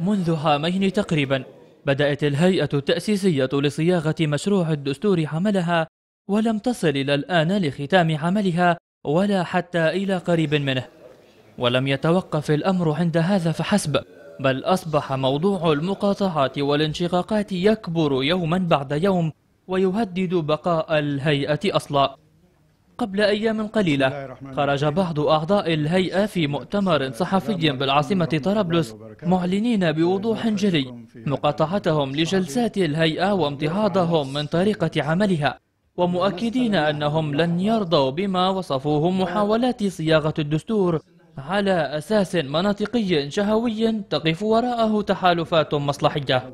منذ عامين تقريبا بدأت الهيئة التأسيسية لصياغة مشروع الدستور عملها ولم تصل إلى الآن لختام عملها ولا حتى إلى قريب منه ولم يتوقف الأمر عند هذا فحسب بل أصبح موضوع المقاطعات والانشقاقات يكبر يوما بعد يوم ويهدد بقاء الهيئة أصلاً قبل أيام قليلة خرج بعض أعضاء الهيئة في مؤتمر صحفي بالعاصمة طرابلس معلنين بوضوح جلي مقاطعتهم لجلسات الهيئة وامتعاضهم من طريقة عملها ومؤكدين أنهم لن يرضوا بما وصفوه محاولات صياغة الدستور على أساس مناطقي شهوي تقف وراءه تحالفات مصلحية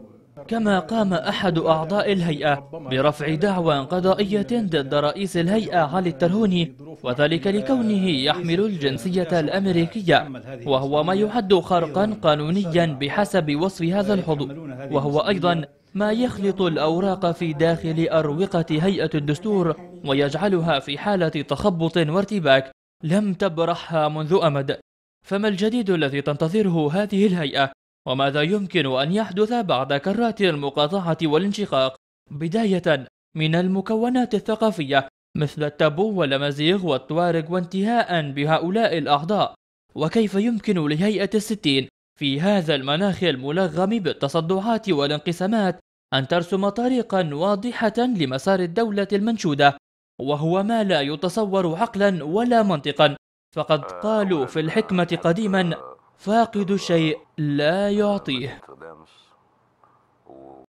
كما قام أحد أعضاء الهيئة برفع دعوى قضائية ضد رئيس الهيئة علي الترهوني وذلك لكونه يحمل الجنسية الأمريكية وهو ما يعد خرقا قانونيا بحسب وصف هذا الحضور وهو أيضا ما يخلط الأوراق في داخل أروقة هيئة الدستور ويجعلها في حالة تخبط وارتباك لم تبرحها منذ أمد فما الجديد الذي تنتظره هذه الهيئة وماذا يمكن أن يحدث بعد كرات المقاطعة والانشقاق بداية من المكونات الثقافية مثل التابو والأمازيغ والطوارق وانتهاء بهؤلاء الأعضاء وكيف يمكن لهيئة الستين في هذا المناخ الملغم بالتصدعات والانقسامات أن ترسم طريقا واضحة لمسار الدولة المنشودة وهو ما لا يتصور عقلا ولا منطقا فقد قالوا في الحكمة قديما فاقد شيء لا يعطيه